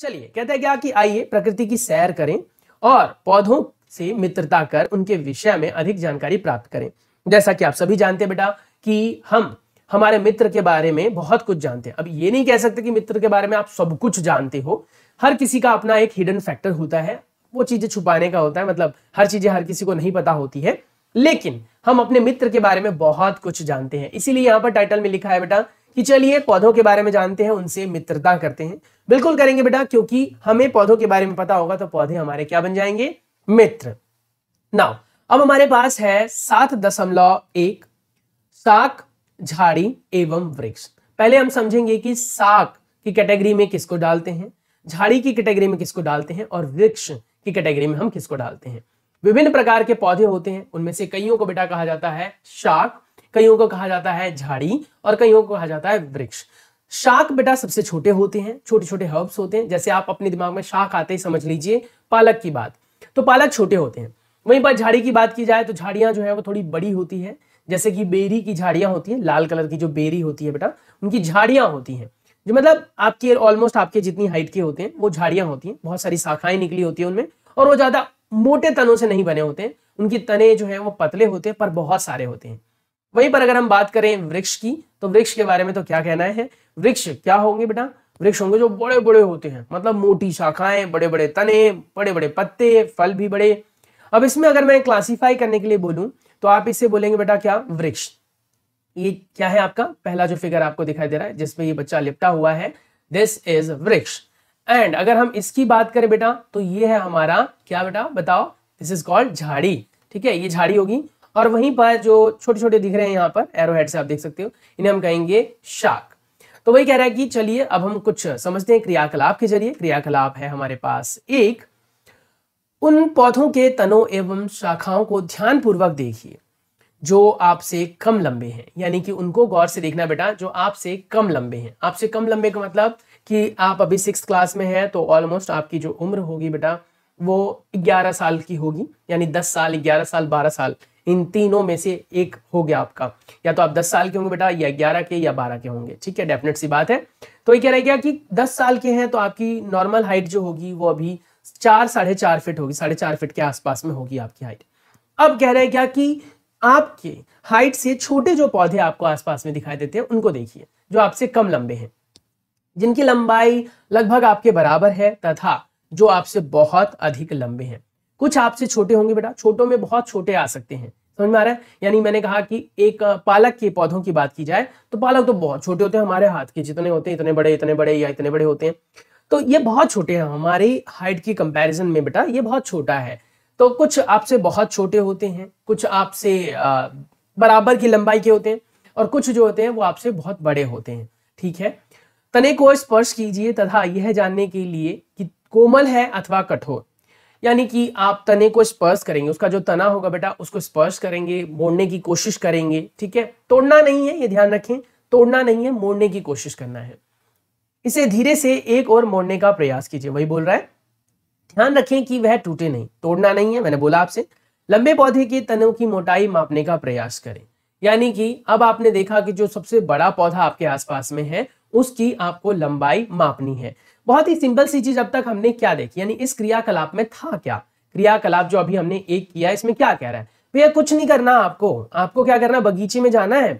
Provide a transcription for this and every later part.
चलिए कहते हैं क्या कि आइए प्रकृति की सैर करें और पौधों से मित्रता कर उनके विषय में अधिक जानकारी प्राप्त करें जैसा कि आप सभी जानते हैं बेटा कि हम हमारे मित्र के बारे में बहुत कुछ जानते हैं अब ये नहीं कह सकते कि मित्र के बारे में आप सब कुछ जानते हो हर किसी का अपना एक हिडन फैक्टर होता है वो चीजें छुपाने का होता है मतलब हर चीजें हर किसी को नहीं पता होती है लेकिन हम अपने मित्र के बारे में बहुत कुछ जानते हैं इसीलिए यहाँ पर टाइटल में लिखा है बेटा कि चलिए पौधों के बारे में जानते हैं उनसे मित्रता करते हैं बिल्कुल करेंगे बेटा क्योंकि हमें पौधों के बारे में पता होगा तो पौधे हमारे क्या बन जाएंगे मित्र नाउ अब हमारे पास है सात दशमलव एक साक झाड़ी एवं वृक्ष पहले हम समझेंगे कि साक की कैटेगरी में किसको डालते हैं झाड़ी की कैटेगरी में किसको डालते हैं और वृक्ष की कैटेगरी में हम किसको डालते हैं विभिन्न प्रकार के पौधे होते हैं उनमें से कईयों को बेटा कहा जाता है शाक कईयों को कहा जाता है झाड़ी और कईयों को कहा जाता है वृक्ष शाक बेटा सबसे छोटे होते हैं छोटे छोटे हर्ब्स होते हैं जैसे आप अपने दिमाग में शाक आते ही समझ लीजिए पालक की बात तो पालक छोटे होते हैं वहीं पर झाड़ी की बात की जाए तो झाड़ियाँ जो है वो थोड़ी बड़ी होती है जैसे कि बेरी की झाड़ियां होती है लाल कलर की जो बेरी होती है बेटा उनकी झाड़ियां होती हैं जो मतलब आपके ऑलमोस्ट आपके जितनी हाइट के होते हैं वो झाड़ियाँ होती हैं बहुत सारी शाखाएं निकली होती है उनमें और वो ज़्यादा मोटे तनों से नहीं बने होते हैं उनकी तने जो है वो पतले होते हैं पर बहुत सारे होते हैं वहीं पर अगर हम बात करें वृक्ष की तो वृक्ष के बारे में तो क्या कहना है वृक्ष क्या होंगे बेटा वृक्ष होंगे जो बड़े बड़े होते हैं मतलब मोटी शाखाएं बड़े बड़े तने बड़े बड़े पत्ते फल भी बड़े अब इसमें अगर मैं क्लासीफाई करने के लिए बोलूं तो आप इसे बोलेंगे बेटा क्या वृक्ष ये क्या है आपका पहला जो फिगर आपको दिखाई दे रहा है जिसमें ये बच्चा लिपटा हुआ है दिस इज वृक्ष एंड अगर हम इसकी बात करें बेटा तो ये है हमारा क्या बेटा बताओ दिस इज कॉल्ड झाड़ी ठीक है ये झाड़ी होगी और वहीं पर जो छोटे छोटे दिख रहे हैं यहाँ पर एरो हेड से आप देख सकते हो इन्हें हम कहेंगे शाक तो वही कह रहा है कि चलिए अब हम कुछ समझते हैं क्रियाकलाप के जरिए क्रियाकलाप है हमारे पास एक उन पौधों के तनों एवं शाखाओं को ध्यानपूर्वक देखिए जो आपसे कम लंबे हैं यानी कि उनको गौर से देखना बेटा जो आपसे कम लंबे हैं आपसे कम लंबे का मतलब कि आप अभी सिक्स क्लास में हैं तो ऑलमोस्ट आपकी जो उम्र होगी बेटा वो ग्यारह साल की होगी यानी दस साल ग्यारह साल बारह साल इन तीनों में से एक हो गया आपका या तो आप 10 साल के होंगे बेटा या ग्यारह के या बारह के होंगे ठीक है डेफिनेट सी बात है तो ये कह रहे क्या कि दस साल के हैं तो आपकी नॉर्मल हाइट जो होगी वो अभी चार साढ़े चार फिट होगी साढ़े चार फिट के आसपास में होगी आपकी हाइट अब कह रहे हैं क्या कि आपके हाइट से छोटे जो पौधे आपको आसपास में दिखाई देते हैं उनको देखिए जो आपसे कम लंबे हैं जिनकी लंबाई लगभग आपके बराबर है तथा जो आपसे बहुत अधिक लंबे हैं कुछ आपसे छोटे होंगे बेटा छोटों में बहुत छोटे आ सकते हैं समझ में आ रहा है यानी मैंने कहा कि एक पालक के पौधों की बात की जाए तो पालक तो बहुत छोटे होते हैं हमारे हाथ के जितने होते हैं इतने बड़े इतने बड़े या इतने बड़े होते हैं तो ये बहुत छोटे हैं हमारी हाइट की कंपेरिजन में बेटा ये बहुत छोटा है तो कुछ आपसे बहुत छोटे होते हैं कुछ आपसे बराबर की लंबाई के होते हैं और कुछ जो होते हैं वो आपसे बहुत बड़े होते हैं ठीक है तने को स्पर्श कीजिए तथा यह जानने के लिए कि कोमल है अथवा कठोर यानी कि आप तने को स्पर्श करेंगे उसका जो तना होगा बेटा उसको स्पर्श करेंगे मोड़ने की कोशिश करेंगे ठीक है तोड़ना नहीं है ये ध्यान रखें तोड़ना नहीं है मोड़ने की कोशिश करना है इसे धीरे से एक और मोड़ने का प्रयास कीजिए वही बोल रहा है ध्यान रखें कि वह टूटे नहीं तोड़ना नहीं है मैंने बोला आपसे लंबे पौधे के तनों की मोटाई मापने का प्रयास करें यानी कि अब आपने देखा कि जो सबसे बड़ा पौधा आपके आसपास में है उसकी आपको लंबाई मापनी है बहुत ही सिंपल सी चीज अब तक हमने क्या देखी यानी इस क्रियाकलाप में था क्या क्रियाकलाप जो अभी हमने एक किया इसमें क्या कह रहा है भैया कुछ नहीं करना आपको आपको क्या करना बगीचे में जाना है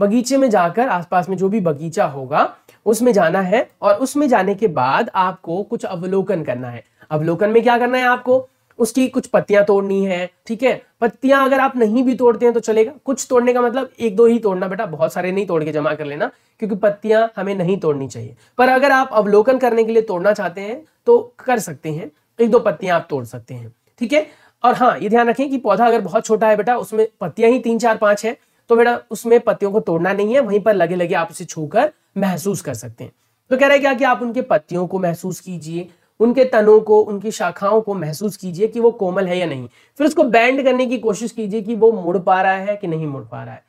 बगीचे में जाकर आसपास में जो भी बगीचा होगा उसमें जाना है और उसमें जाने के बाद आपको कुछ अवलोकन करना है अवलोकन में क्या करना है आपको उसकी कुछ पत्तियां तोड़नी है ठीक है पत्तियां अगर आप नहीं भी तोड़ते हैं तो चलेगा कुछ तोड़ने का मतलब एक दो ही तोड़ना बेटा बहुत सारे नहीं तोड़ के जमा कर लेना क्योंकि पत्तियां हमें नहीं तोड़नी चाहिए पर अगर आप अवलोकन करने के लिए तोड़ना चाहते हैं तो कर सकते हैं एक दो पत्तियां आप तोड़ सकते हैं ठीक है और हाँ ये ध्यान रखें कि पौधा अगर बहुत छोटा है बेटा उसमें पत्तियां ही तीन चार पांच है तो बेटा उसमें पत्तियों को तोड़ना नहीं है वहीं पर लगे लगे आप उसे छूकर महसूस कर सकते हैं तो कह रहे हैं क्या कि आप उनके पत्तियों को महसूस कीजिए उनके तनों को उनकी शाखाओं को महसूस कीजिए कि वो कोमल है या नहीं फिर उसको बैंड करने की कोशिश कीजिए कि वो मुड़ पा रहा है कि नहीं मुड़ पा रहा है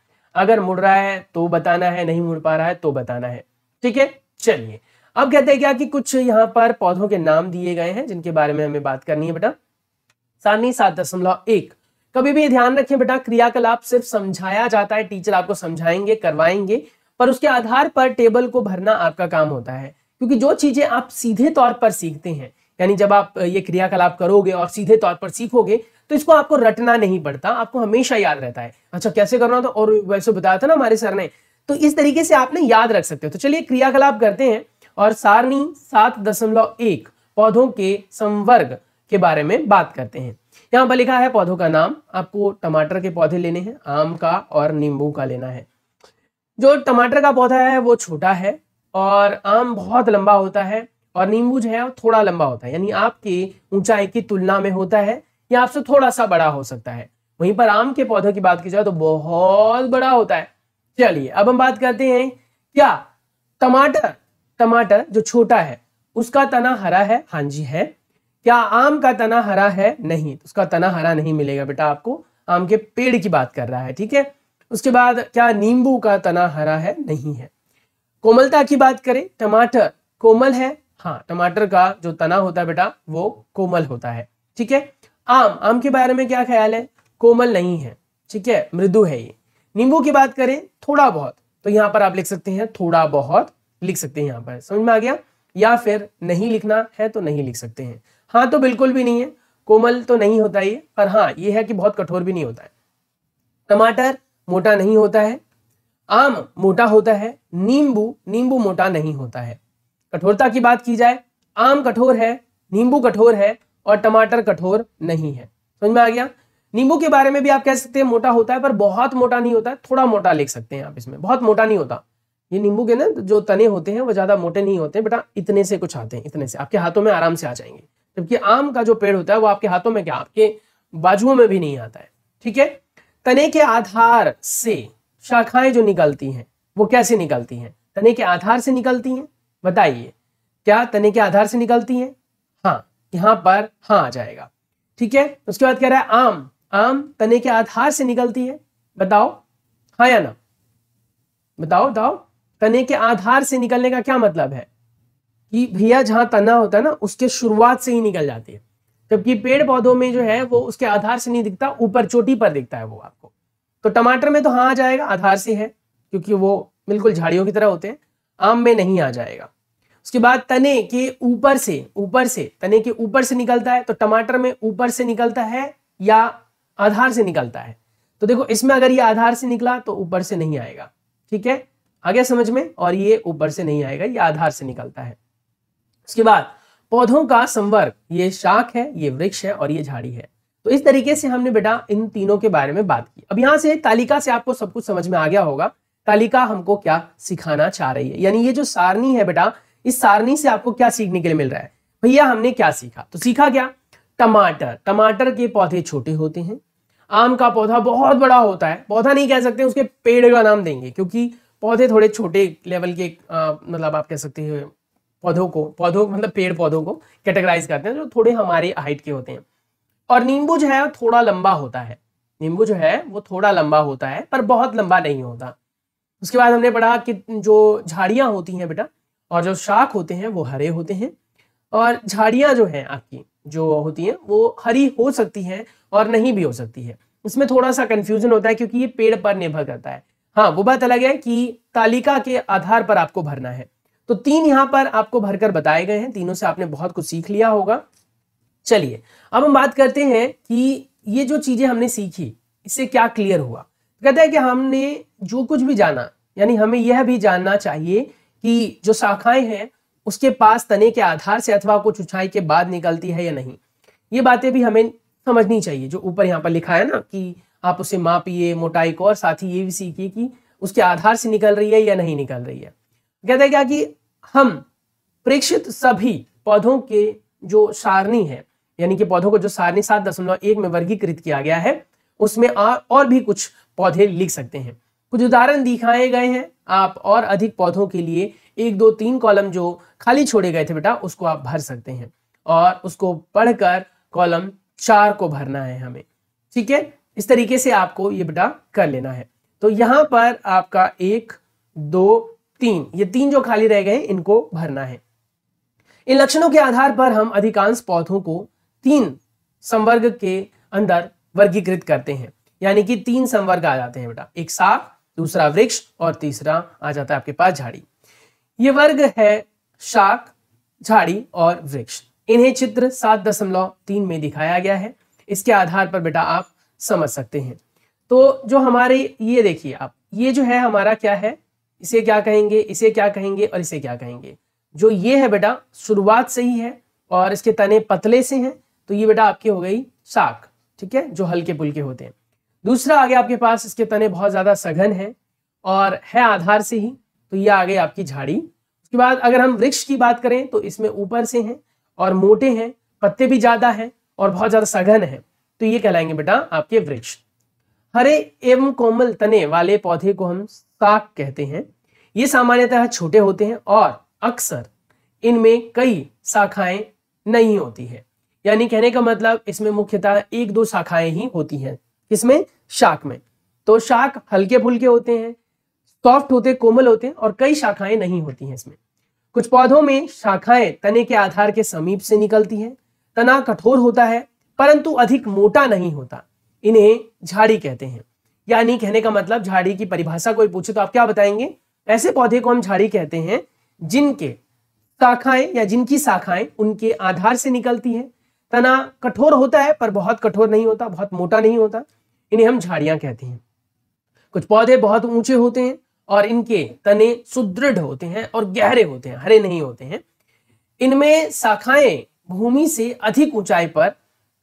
अगर मुड़ रहा है तो बताना है नहीं मुड़ पा रहा है तो बताना है ठीक है चलिए अब कहते हैं क्या कि कुछ यहाँ पर पौधों के नाम दिए गए हैं जिनके बारे में हमें बात करनी है बेटा सानी सात दशमलव एक कभी भी ध्यान रखें बेटा क्रियाकलाप सिर्फ समझाया जाता है टीचर आपको समझाएंगे करवाएंगे पर उसके आधार पर टेबल को भरना आपका काम होता है क्योंकि जो चीज़ें आप सीधे तौर पर सीखते हैं यानी जब आप ये क्रियाकलाप करोगे और सीधे तौर पर सीखोगे तो इसको आपको रटना नहीं पड़ता आपको हमेशा याद रहता है अच्छा कैसे करना था और वैसे बताया था ना हमारे सर ने तो इस तरीके से आपने याद रख सकते हो तो चलिए क्रियाकलाप करते हैं और सारणी सात दशमलव एक पौधों के संवर्ग के बारे में बात करते हैं यहाँ पर लिखा है पौधों का नाम आपको टमाटर के पौधे लेने हैं आम का और नींबू का लेना है जो टमाटर का पौधा है वो छोटा है और आम बहुत लंबा होता है और नींबू जो है थोड़ा लंबा होता है यानी आपकी ऊंचाई की तुलना में होता है या आपसे थोड़ा सा बड़ा हो सकता है वहीं पर आम के पौधों की बात की जाए तो बहुत बड़ा होता है चलिए अब हम बात करते हैं क्या टमाटर टमाटर जो छोटा है उसका तना हरा है हाँ जी है क्या आम का तना हरा है नहीं तो उसका तना हरा नहीं मिलेगा बेटा आपको आम के पेड़ की बात कर रहा है ठीक है उसके बाद क्या नींबू का तना हरा है नहीं है कोमलता की बात करें टमाटर कोमल है हाँ टमाटर का जो तना होता है बेटा वो कोमल होता है ठीक है आम आम के बारे में क्या ख्याल है कोमल नहीं है ठीक है मृदु है ये नींबू की बात करें थोड़ा बहुत तो यहाँ पर आप लिख सकते हैं थोड़ा बहुत लिख सकते हैं यहाँ पर समझ में आ गया या फिर नहीं लिखना है तो नहीं लिख सकते हैं हाँ तो बिल्कुल भी नहीं है कोमल तो नहीं होता ये पर हाँ ये है कि बहुत कठोर भी नहीं होता है टमाटर मोटा नहीं होता है आम मोटा होता है नींबू नींबू मोटा नहीं होता है कठोरता की बात की जाए आम कठोर है नींबू कठोर है और टमाटर कठोर नहीं है समझ में आ गया नींबू के बारे में भी आप कह सकते हैं मोटा होता है पर बहुत मोटा नहीं होता है थोड़ा मोटा लिख सकते हैं आप इसमें बहुत मोटा नहीं होता ये नींबू के ना जो तने होते हैं वो ज्यादा मोटे नहीं होते बेटा इतने से कुछ आते हैं इतने से आपके हाथों में आराम से आ जाएंगे जबकि आम का जो पेड़ होता है वो आपके हाथों में क्या आपके बाजुओं में भी नहीं आता है ठीक है तने के आधार से शाखाएं जो निकलती हैं वो कैसे निकलती हैं तने के आधार से निकलती हैं बताइए क्या तने के आधार से निकलती हैं हाँ यहाँ पर हाँ आ जाएगा ठीक है उसके बाद कह रहा है आम आम तने के आधार से निकलती है बताओ हाँ या ना बताओ बताओ तने के आधार से निकलने का क्या मतलब है कि भैया जहां तना होता है ना उसके शुरुआत से ही निकल जाती है जबकि पेड़ पौधों में जो है वो उसके आधार से नहीं दिखता ऊपर चोटी पर दिखता है वो आपको तो टमाटर में तो हाँ आ जाएगा आधार से है क्योंकि वो बिल्कुल झाड़ियों की तरह होते हैं आम में नहीं आ जाएगा उसके बाद तने के ऊपर से ऊपर से तने के ऊपर से निकलता है तो टमाटर में ऊपर से निकलता है या आधार से निकलता है तो देखो इसमें अगर ये आधार से निकला तो ऊपर से नहीं आएगा ठीक है आ गया समझ में और ये ऊपर से नहीं आएगा ये आधार से निकलता है उसके बाद पौधों का संवर्ग ये शाख है ये वृक्ष है और ये झाड़ी है तो इस तरीके से हमने बेटा इन तीनों के बारे में बात की अब यहां से तालिका से आपको सब कुछ समझ में आ गया होगा तालिका हमको क्या सिखाना चाह रही है यानी ये जो सारणी है बेटा इस सारणी से आपको क्या सीखने के लिए मिल रहा है भैया हमने क्या सीखा तो सीखा क्या टमाटर टमाटर के पौधे छोटे होते हैं आम का पौधा बहुत बड़ा होता है पौधा नहीं कह सकते उसके पेड़ का नाम देंगे क्योंकि पौधे थोड़े छोटे लेवल के मतलब आप कह सकते हैं पौधों को पौधों मतलब पेड़ पौधों को कैटेगराइज करते हैं जो थोड़े हमारे हाइट के होते हैं और नींबू जो है थोड़ा लंबा होता है नींबू जो है वो थोड़ा लंबा होता है पर बहुत लंबा नहीं होता उसके बाद हमने पढ़ा कि जो झाड़ियाँ होती हैं बेटा और जो शाख होते हैं वो हरे होते हैं और झाड़ियाँ जो हैं आपकी जो होती हैं वो हरी हो सकती हैं और नहीं भी हो सकती है इसमें थोड़ा सा कन्फ्यूजन होता है क्योंकि ये पेड़ पर निर्भर करता है हाँ वो बात अलग है कि तालिका के आधार पर आपको भरना है तो तीन यहाँ पर आपको भरकर बताए गए हैं तीनों से आपने बहुत कुछ सीख लिया होगा चलिए अब हम बात करते हैं कि ये जो चीजें हमने सीखी इससे क्या क्लियर हुआ कहता है कि हमने जो कुछ भी जाना यानी हमें यह भी जानना चाहिए कि जो शाखाएं हैं उसके पास तने के आधार से अथवा कुछ ऊंचाई के बाद निकलती है या नहीं ये बातें भी हमें समझनी चाहिए जो ऊपर यहाँ पर लिखा है ना कि आप उसे मापिए मोटाई को और साथ ही ये भी सीखिए कि उसके आधार से निकल रही है या नहीं निकल रही है कहते हैं क्या कि हम प्रेक्षित सभी पौधों के जो सारणी है यानी कि पौधों को जो सारणी सात दशमलव एक में वर्गीकृत किया गया है उसमें और भी कुछ पौधे लिख सकते हैं कुछ उदाहरण दिखाए गए हैं आप और अधिक पौधों के लिए एक दो तीन कॉलम जो खाली छोड़े गए थे बेटा उसको आप भर सकते हैं और उसको पढ़कर कॉलम चार को भरना है हमें ठीक है इस तरीके से आपको ये बेटा कर लेना है तो यहां पर आपका एक दो तीन ये तीन जो खाली रह गए इनको भरना है इन लक्षणों के आधार पर हम अधिकांश पौधों को तीन संवर्ग के अंदर वर्गीकृत करते हैं यानी कि तीन संवर्ग आ जाते हैं बेटा एक साप दूसरा वृक्ष और तीसरा आ जाता है आपके पास झाड़ी ये वर्ग है शाक झाड़ी और वृक्ष इन्हें चित्र सात दशमलव तीन में दिखाया गया है इसके आधार पर बेटा आप समझ सकते हैं तो जो हमारे ये देखिए आप ये जो है हमारा क्या है इसे क्या कहेंगे इसे क्या कहेंगे और इसे क्या कहेंगे जो ये है बेटा शुरुआत से ही है और इसके तने पतले से हैं तो ये बेटा आपकी हो गई साख ठीक है जो हल्के पुलके होते हैं दूसरा आगे आपके पास इसके तने बहुत ज़्यादा सघन है और है आधार से ही तो ये आ गई आपकी झाड़ी उसके बाद अगर हम वृक्ष की बात करें तो इसमें ऊपर से हैं और मोटे हैं पत्ते भी ज़्यादा हैं और बहुत ज़्यादा सघन है तो ये कहलाएंगे बेटा आपके वृक्ष हरे एवं कोमल तने वाले पौधे को हम साक कहते हैं ये सामान्यतः छोटे होते हैं और अक्सर इनमें कई शाखाएं नहीं होती है यानी कहने का मतलब इसमें मुख्यतः एक दो शाखाएं ही होती हैं इसमें शाख में तो शाख हल्के फुल्के होते हैं सॉफ्ट होते कोमल होते हैं और कई शाखाएं नहीं होती हैं इसमें कुछ पौधों में शाखाएं तने के आधार के समीप से निकलती हैं तना कठोर होता है परंतु अधिक मोटा नहीं होता इन्हें झाड़ी कहते हैं यानी कहने का मतलब झाड़ी की परिभाषा कोई पूछे तो आप क्या बताएंगे ऐसे पौधे को हम झाड़ी कहते हैं जिनके शाखाएं या जिनकी शाखाएं उनके आधार से निकलती है तना कठोर होता है पर बहुत कठोर नहीं होता बहुत मोटा नहीं होता इन्हें हम झाड़ियां कहते हैं कुछ पौधे बहुत ऊंचे होते हैं और इनके तने सुदृढ़ होते हैं और गहरे होते हैं हरे नहीं होते हैं इनमें शाखाएं भूमि से अधिक ऊंचाई पर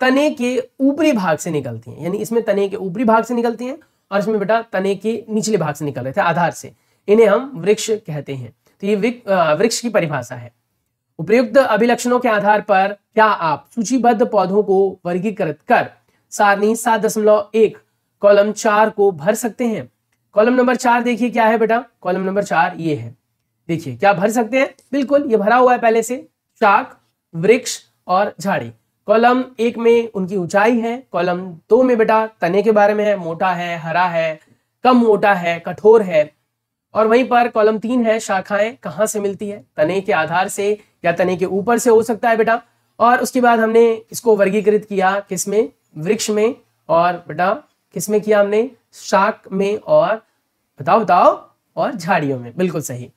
तने के ऊपरी भाग से निकलती हैं यानी इसमें तने के ऊपरी भाग से निकलती हैं और इसमें बेटा तने के निचले भाग से निकल रहे थे आधार से इन्हें हम वृक्ष कहते हैं तो ये वृक्ष की परिभाषा है उपयुक्त अभिलक्षणों के आधार पर क्या आप सूचीबद्ध पौधों को वर्गीकृत कर सारणी सात दशमलव एक कॉलम चार को भर सकते हैं कॉलम नंबर चार देखिए क्या है बेटा कॉलम नंबर चार ये है देखिए क्या भर सकते हैं बिल्कुल ये भरा हुआ है पहले से चाक वृक्ष और झाड़ी कॉलम एक में उनकी ऊंचाई है कॉलम दो में बेटा तने के बारे में है मोटा है हरा है कम मोटा है कठोर है और वहीं पर कॉलम तीन है शाखाएं कहाँ से मिलती है तने के आधार से या तने के ऊपर से हो सकता है बेटा और उसके बाद हमने इसको वर्गीकृत किया किसमें वृक्ष में और बेटा किसमें किया हमने शाक में और बताओ बताओ और झाड़ियों में बिल्कुल सही